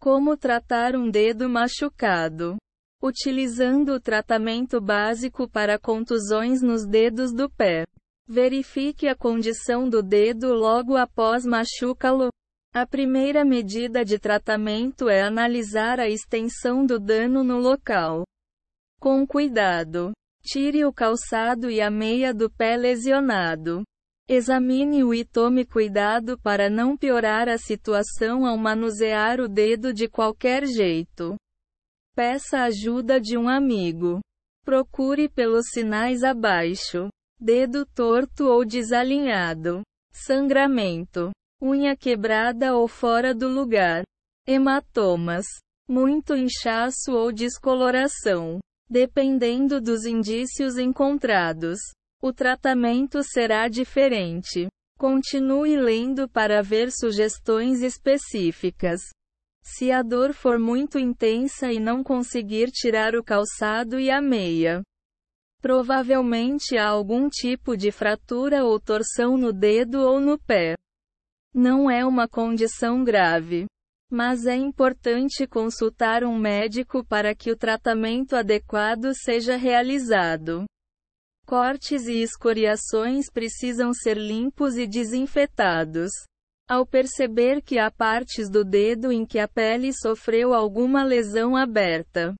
Como tratar um dedo machucado? Utilizando o tratamento básico para contusões nos dedos do pé. Verifique a condição do dedo logo após machucá-lo. A primeira medida de tratamento é analisar a extensão do dano no local. Com cuidado, tire o calçado e a meia do pé lesionado. Examine-o e tome cuidado para não piorar a situação ao manusear o dedo de qualquer jeito. Peça ajuda de um amigo. Procure pelos sinais abaixo: dedo torto ou desalinhado, sangramento, unha quebrada ou fora do lugar, hematomas, muito inchaço ou descoloração, dependendo dos indícios encontrados. O tratamento será diferente. Continue lendo para ver sugestões específicas. Se a dor for muito intensa e não conseguir tirar o calçado e a meia, provavelmente há algum tipo de fratura ou torção no dedo ou no pé. Não é uma condição grave, mas é importante consultar um médico para que o tratamento adequado seja realizado. Cortes e escoriações precisam ser limpos e desinfetados. Ao perceber que há partes do dedo em que a pele sofreu alguma lesão aberta,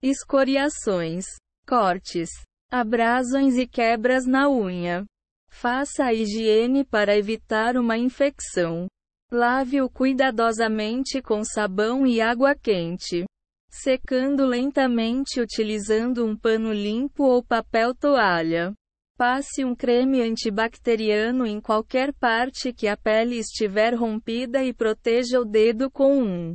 escoriações, cortes, abrasões e quebras na unha, faça a higiene para evitar uma infecção. Lave-o cuidadosamente com sabão e água quente secando lentamente utilizando um pano limpo ou papel toalha. Passe um creme antibacteriano em qualquer parte que a pele estiver rompida e proteja o dedo com um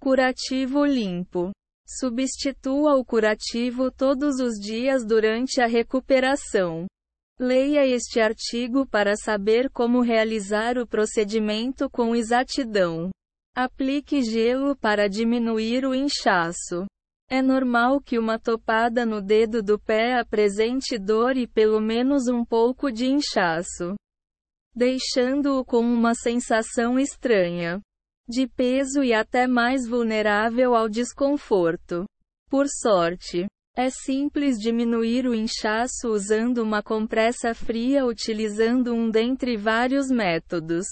curativo limpo. Substitua o curativo todos os dias durante a recuperação. Leia este artigo para saber como realizar o procedimento com exatidão. Aplique gelo para diminuir o inchaço. É normal que uma topada no dedo do pé apresente dor e pelo menos um pouco de inchaço, deixando-o com uma sensação estranha de peso e até mais vulnerável ao desconforto. Por sorte, é simples diminuir o inchaço usando uma compressa fria utilizando um dentre vários métodos.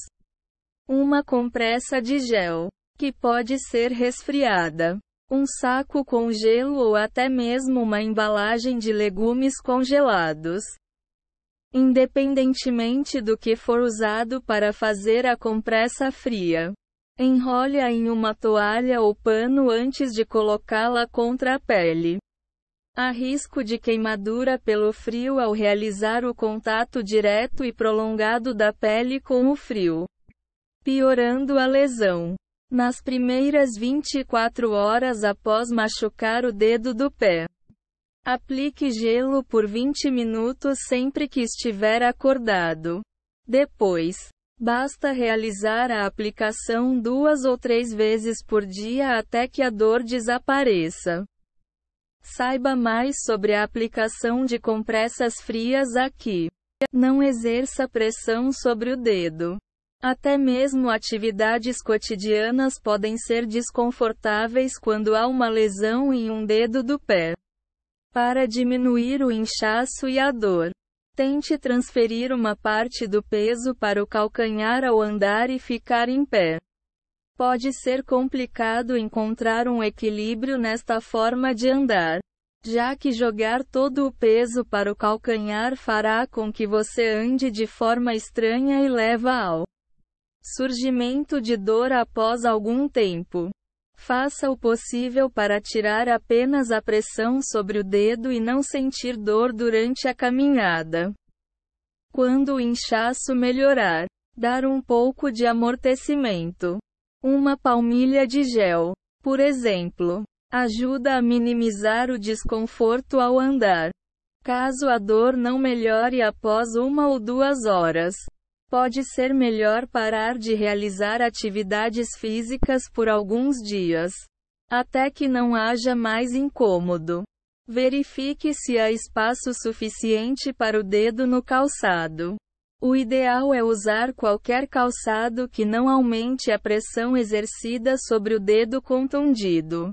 Uma compressa de gel, que pode ser resfriada. Um saco com gelo ou até mesmo uma embalagem de legumes congelados. Independentemente do que for usado para fazer a compressa fria. Enrole-a em uma toalha ou pano antes de colocá-la contra a pele. Há risco de queimadura pelo frio ao realizar o contato direto e prolongado da pele com o frio piorando a lesão. Nas primeiras 24 horas após machucar o dedo do pé, aplique gelo por 20 minutos sempre que estiver acordado. Depois, Basta realizar a aplicação duas ou três vezes por dia até que a dor desapareça. Saiba mais sobre a aplicação de compressas frias aqui. Não exerça pressão sobre o dedo. Até mesmo atividades cotidianas podem ser desconfortáveis quando há uma lesão em um dedo do pé. Para diminuir o inchaço e a dor, tente transferir uma parte do peso para o calcanhar ao andar e ficar em pé. Pode ser complicado encontrar um equilíbrio nesta forma de andar, já que jogar todo o peso para o calcanhar fará com que você ande de forma estranha e leva ao Surgimento de dor após algum tempo. Faça o possível para tirar apenas a pressão sobre o dedo e não sentir dor durante a caminhada. Quando o inchaço melhorar, dar um pouco de amortecimento. Uma palmilha de gel, por exemplo, ajuda a minimizar o desconforto ao andar. Caso a dor não melhore após uma ou duas horas, Pode ser melhor parar de realizar atividades físicas por alguns dias, até que não haja mais incômodo. Verifique se há espaço suficiente para o dedo no calçado. O ideal é usar qualquer calçado que não aumente a pressão exercida sobre o dedo contundido,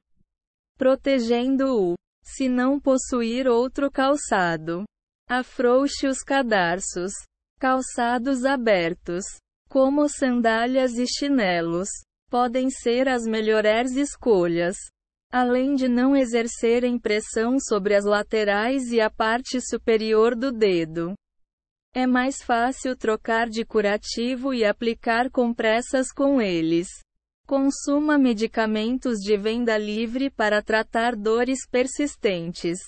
protegendo-o. Se não possuir outro calçado, afrouxe os cadarços. Calçados abertos, como sandálias e chinelos, podem ser as melhores escolhas. Além de não exercerem pressão sobre as laterais e a parte superior do dedo. É mais fácil trocar de curativo e aplicar compressas com eles. Consuma medicamentos de venda livre para tratar dores persistentes.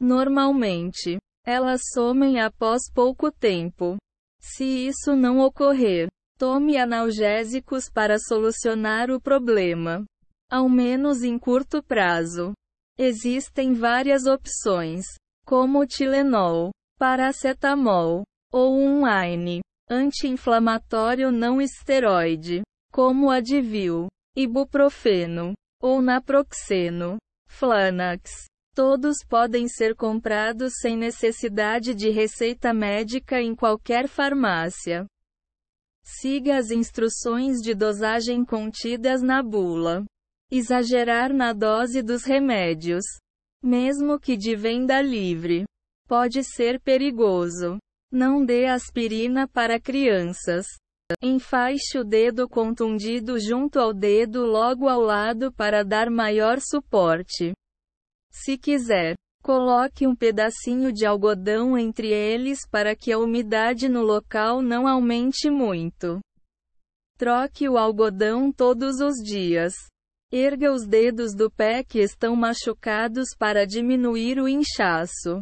Normalmente, elas somem após pouco tempo. Se isso não ocorrer, tome analgésicos para solucionar o problema, ao menos em curto prazo. Existem várias opções, como o Tilenol, paracetamol ou um AINE, anti-inflamatório não esteroide, como Advil, ibuprofeno ou naproxeno, Flanax. Todos podem ser comprados sem necessidade de receita médica em qualquer farmácia. Siga as instruções de dosagem contidas na bula. Exagerar na dose dos remédios, mesmo que de venda livre, pode ser perigoso. Não dê aspirina para crianças. Enfaixe o dedo contundido junto ao dedo logo ao lado para dar maior suporte. Se quiser, coloque um pedacinho de algodão entre eles para que a umidade no local não aumente muito. Troque o algodão todos os dias. Erga os dedos do pé que estão machucados para diminuir o inchaço.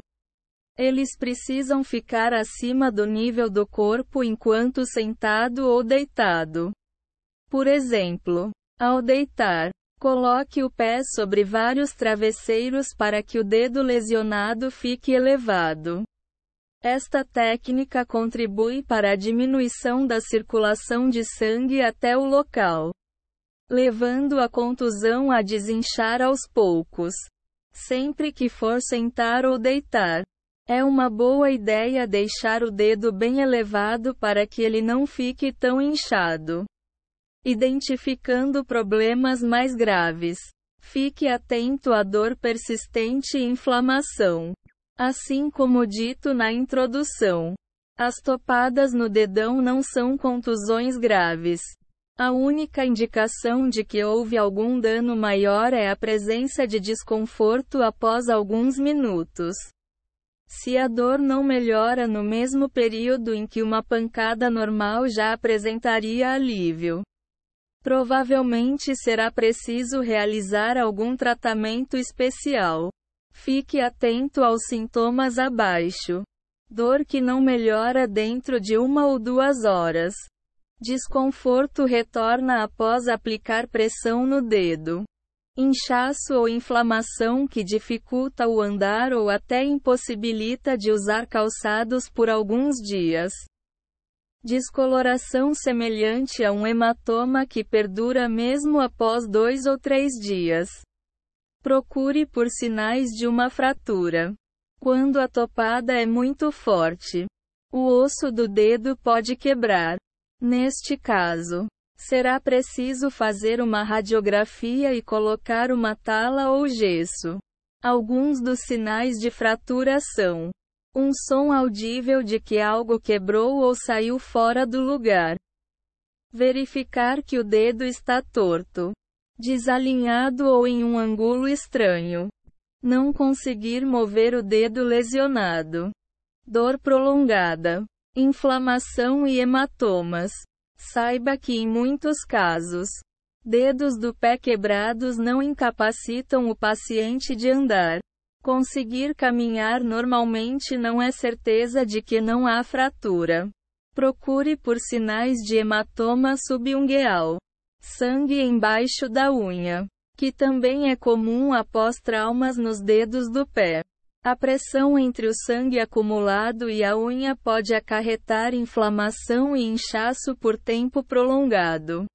Eles precisam ficar acima do nível do corpo enquanto sentado ou deitado. Por exemplo, ao deitar, Coloque o pé sobre vários travesseiros para que o dedo lesionado fique elevado. Esta técnica contribui para a diminuição da circulação de sangue até o local, levando a contusão a desinchar aos poucos. Sempre que for sentar ou deitar, é uma boa ideia deixar o dedo bem elevado para que ele não fique tão inchado. Identificando problemas mais graves. Fique atento à dor persistente e inflamação. Assim como dito na introdução, as topadas no dedão não são contusões graves. A única indicação de que houve algum dano maior é a presença de desconforto após alguns minutos. Se a dor não melhora no mesmo período em que uma pancada normal já apresentaria alívio, Provavelmente será preciso realizar algum tratamento especial. Fique atento aos sintomas abaixo. Dor que não melhora dentro de uma ou duas horas. Desconforto retorna após aplicar pressão no dedo. Inchaço ou inflamação que dificulta o andar ou até impossibilita de usar calçados por alguns dias. Descoloração semelhante a um hematoma que perdura mesmo após dois ou três dias. Procure por sinais de uma fratura. Quando a topada é muito forte, o osso do dedo pode quebrar. Neste caso, será preciso fazer uma radiografia e colocar uma tala ou gesso. Alguns dos sinais de fratura são um som audível de que algo quebrou ou saiu fora do lugar. Verificar que o dedo está torto, desalinhado ou em um ângulo estranho. Não conseguir mover o dedo lesionado. Dor prolongada, inflamação e hematomas. Saiba que em muitos casos, dedos do pé quebrados não incapacitam o paciente de andar. Conseguir caminhar normalmente não é certeza de que não há fratura. Procure por sinais de hematoma subungueal, sangue embaixo da unha, que também é comum após traumas nos dedos do pé. A pressão entre o sangue acumulado e a unha pode acarretar inflamação e inchaço por tempo prolongado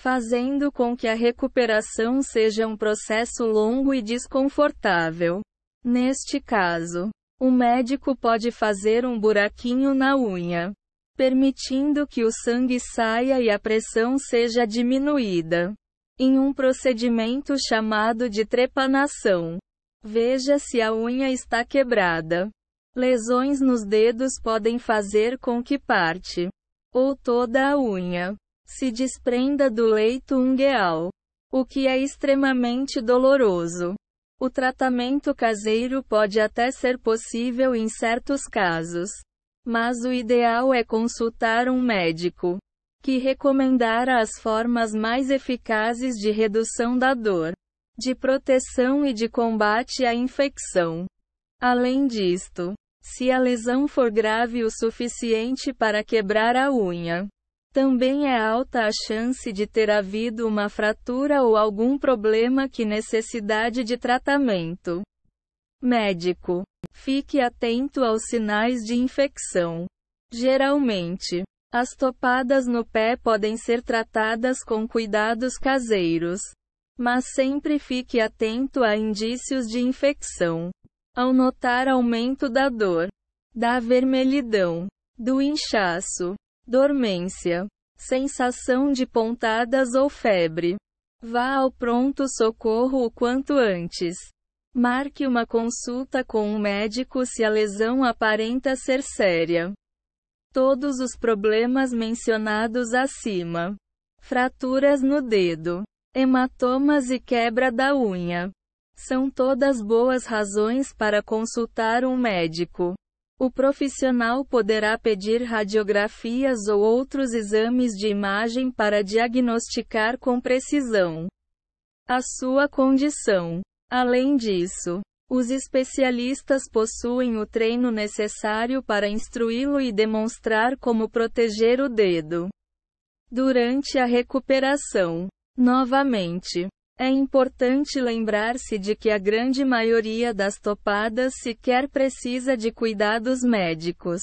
fazendo com que a recuperação seja um processo longo e desconfortável. Neste caso, o médico pode fazer um buraquinho na unha, permitindo que o sangue saia e a pressão seja diminuída. Em um procedimento chamado de trepanação, veja se a unha está quebrada. Lesões nos dedos podem fazer com que parte ou toda a unha se desprenda do leito ungueal, o que é extremamente doloroso. O tratamento caseiro pode até ser possível em certos casos, mas o ideal é consultar um médico que recomendará as formas mais eficazes de redução da dor, de proteção e de combate à infecção. Além disto, se a lesão for grave o suficiente para quebrar a unha, também é alta a chance de ter havido uma fratura ou algum problema que necessidade de tratamento médico. Fique atento aos sinais de infecção. Geralmente, as topadas no pé podem ser tratadas com cuidados caseiros, mas sempre fique atento a indícios de infecção. Ao notar aumento da dor, da vermelhidão, do inchaço, dormência, sensação de pontadas ou febre. Vá ao pronto-socorro o quanto antes. Marque uma consulta com um médico se a lesão aparenta ser séria. Todos os problemas mencionados acima: fraturas no dedo, hematomas e quebra da unha. São todas boas razões para consultar um médico. O profissional poderá pedir radiografias ou outros exames de imagem para diagnosticar com precisão a sua condição. Além disso, os especialistas possuem o treino necessário para instruí-lo e demonstrar como proteger o dedo durante a recuperação. Novamente, é importante lembrar-se de que a grande maioria das topadas sequer precisa de cuidados médicos.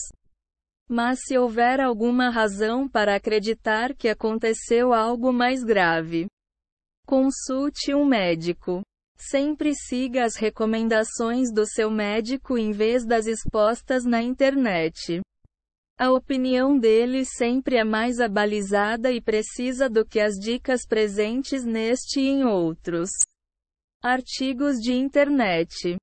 Mas se houver alguma razão para acreditar que aconteceu algo mais grave, consulte um médico. Sempre siga as recomendações do seu médico em vez das expostas na internet. A opinião dele sempre é mais abalizada e precisa do que as dicas presentes neste e em outros artigos de internet.